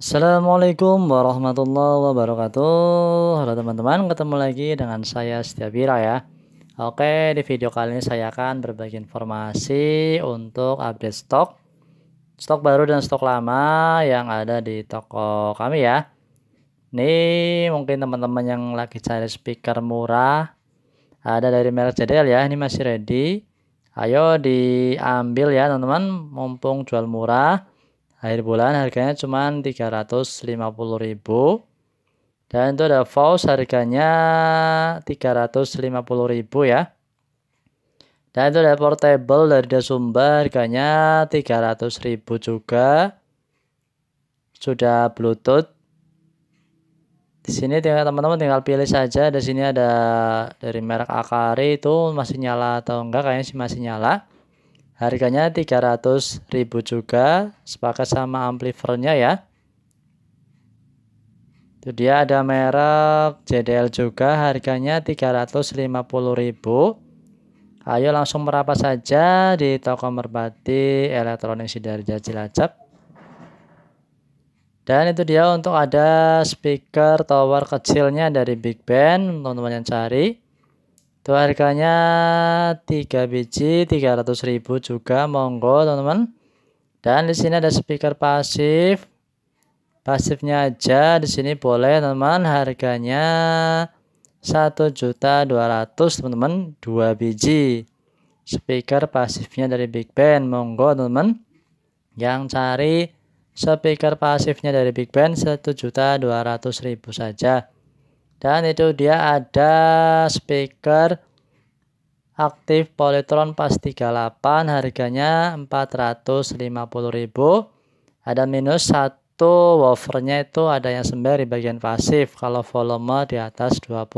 Assalamualaikum warahmatullahi wabarakatuh Halo teman-teman, ketemu lagi dengan saya Setia Setiabira ya Oke, di video kali ini saya akan berbagi informasi untuk update stok Stok baru dan stok lama yang ada di toko kami ya Ini mungkin teman-teman yang lagi cari speaker murah Ada dari merek JDL ya, ini masih ready Ayo diambil ya teman-teman, mumpung jual murah akhir bulan harganya cuma 350.000 dan itu ada Faust harganya 350.000 ya dan itu ada portable dari sumber harganya 300.000 juga sudah bluetooth di sini tinggal teman-teman tinggal pilih saja di sini ada dari merek Akari itu masih nyala atau enggak kayaknya sih masih nyala Harganya 300.000 juga, sepakat sama amplifernya ya. Itu dia ada merek JDL juga, harganya 350.000. Ayo langsung merapat saja di toko Merpati Elektronik Sidarja Cilacap. Dan itu dia untuk ada speaker tower kecilnya dari Big Band, teman-teman yang cari. Itu harganya 3 biji 300 ribu juga monggo teman-teman. Dan di sini ada speaker pasif. Pasifnya aja di sini boleh teman-teman harganya 1.200 teman-teman 2 biji. Speaker pasifnya dari Big ben monggo teman-teman. Yang cari speaker pasifnya dari Big juta ratus ribu saja dan itu dia ada speaker aktif Polytron Pas 38 harganya 450.000 ada minus satu wafernya itu ada yang sembari bagian pasif kalau volume di atas 20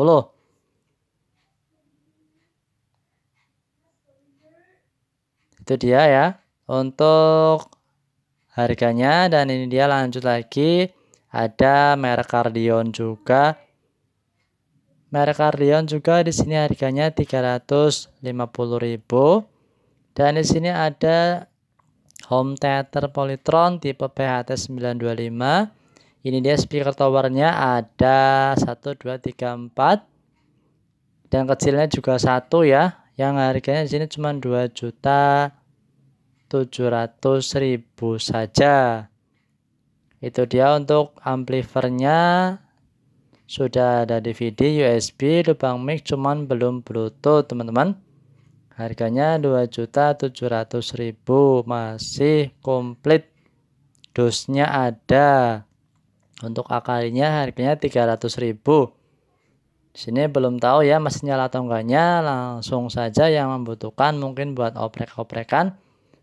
itu dia ya untuk harganya dan ini dia lanjut lagi ada merek Cardion juga Merek Ardian juga di sini harganya 350.000 dan di sini ada home theater Polytron tipe PHT925. Ini dia speaker towernya ada 1 2 3 4 dan kecilnya juga satu ya yang harganya di sini cuma 2 juta 700.000 saja. Itu dia untuk amplifernya sudah ada DVD USB lubang mic cuman belum Bluetooth teman-teman. Harganya 2.700.000 masih komplit. Dosnya ada. Untuk akalinya harganya 300.000. Sini belum tahu ya masih nyala atau enggaknya. Langsung saja yang membutuhkan mungkin buat oprek-oprekan,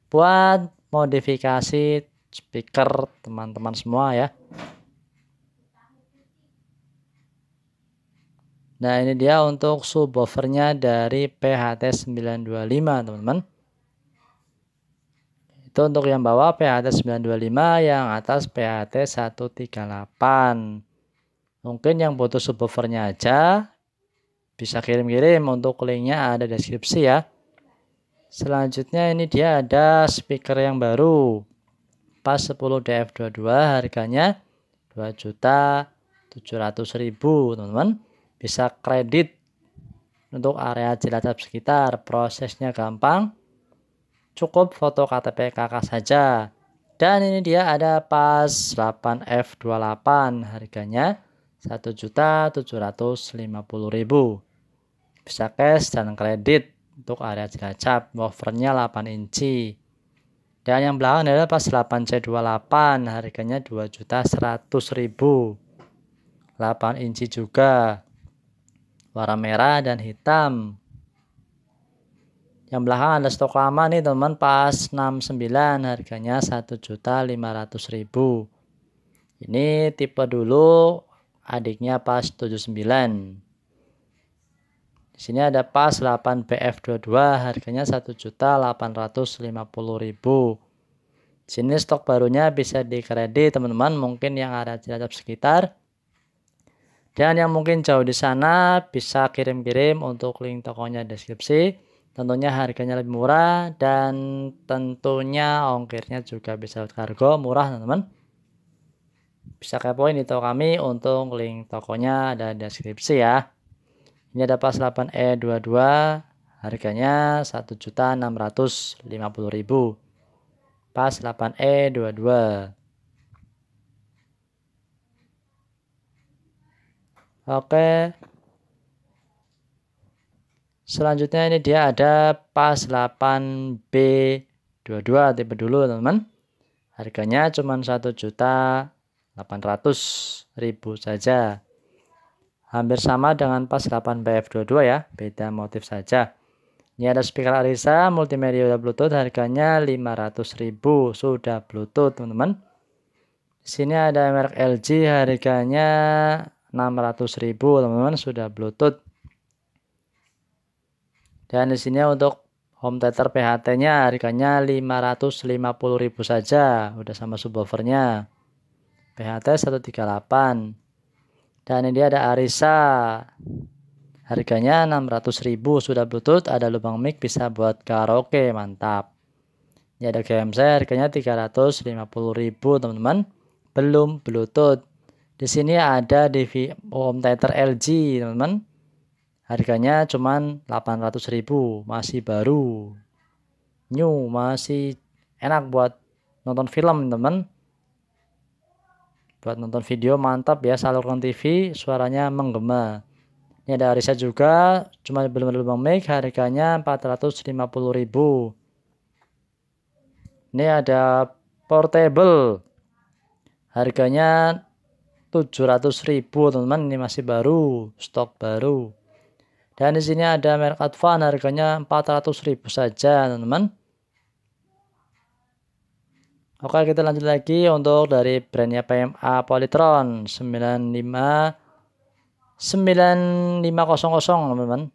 buat modifikasi speaker teman-teman semua ya. Nah, ini dia untuk subwoofernya dari PHT 925, teman-teman. Itu untuk yang bawah PHT 925, yang atas PHT 138. Mungkin yang butuh subwoofernya aja bisa kirim-kirim untuk linknya ada deskripsi ya. Selanjutnya ini dia ada speaker yang baru. Pas 10 DF22 harganya 2.700.000, teman-teman bisa kredit untuk area Cilacap sekitar. Prosesnya gampang. Cukup foto KTP Kakak saja. Dan ini dia ada pas 8F28 harganya 1.750.000. Bisa cash dan kredit untuk area Cilacap. Wafernya 8 inci. Dan yang belakang adalah pas 8C28 harganya 2.100.000. 8 inci juga warna merah dan hitam yang belakang ada stok lama nih teman pas 69 harganya 1.500.000 ini tipe dulu adiknya pas 79 di sini ada pas 8 BF22 harganya 1.850.000 sini stok barunya bisa dikredit teman-teman mungkin yang ada di sekitar dan yang mungkin jauh di sana bisa kirim-kirim untuk link tokonya deskripsi. Tentunya harganya lebih murah dan tentunya ongkirnya juga bisa kargo murah teman-teman. Bisa kepoin di toko kami untuk link tokonya ada di deskripsi ya. Ini ada pas 8E22 e harganya 1.650.000. Pas 8E22. Oke. Selanjutnya ini dia ada pas 8B22 tipe dulu teman-teman. Harganya cuma 1 juta 800 ribu saja. Hampir sama dengan pas 8BF22 ya, beda motif saja. Ini ada speaker Arisa multimedia Bluetooth harganya 500.000 sudah Bluetooth teman-teman. sini ada merek LG harganya 600.000 teman-teman sudah Bluetooth. Dan di sini untuk home theater PHT-nya harganya 550.000 saja, udah sama subwoofernya. PHT 138. Dan ini ada Arisa. Harganya 600.000 sudah Bluetooth, ada lubang mic bisa buat karaoke, mantap. Ini ada GMC harganya 350.000 teman-teman, belum Bluetooth. Di sini ada DV home theater LG, teman-teman. Harganya cuman 800.000, masih baru. New, masih enak buat nonton film, teman-teman. Buat nonton video mantap ya, salurkan TV, suaranya menggema. Ini ada Arisa juga, cuma belum ada lubang mic, harganya 450.000. Ini ada portable. Harganya 700 ribu teman-teman ini masih baru stok baru dan di sini ada merek Advan harganya 400 ribu saja teman-teman oke kita lanjut lagi untuk dari brandnya PMA Polytron 95 9500 teman-teman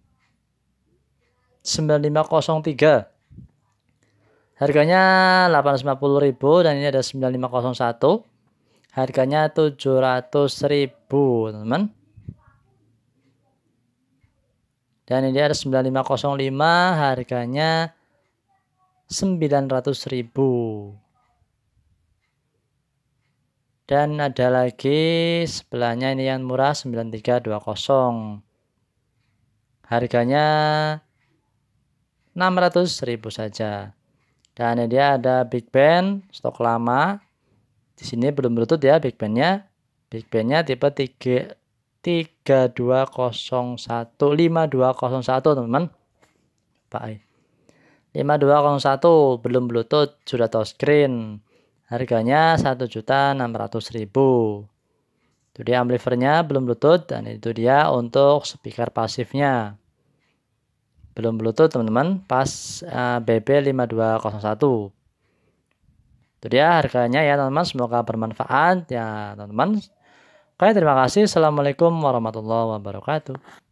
9503 harganya 850 ribu dan ini ada 9501 Harganya 700.000, teman-teman. Dan ini ada 9505, harganya 900.000. Dan ada lagi sebelahnya ini yang murah 9320. Harganya 600.000 saja. Dan ini dia ada Big Ben stok lama di sini belum bluetooth ya big bandnya tipe tiga tiga dua satu 3 3201 5201 teman-teman. Pak satu belum bluetooth sudah touchscreen harganya satu juta enam ratus ribu itu dia amplifiernya belum bluetooth dan itu dia untuk speaker pasifnya belum bluetooth teman-teman pas uh, eh, BB5201 itu dia harganya ya teman-teman semoga bermanfaat ya teman-teman oke terima kasih assalamualaikum warahmatullahi wabarakatuh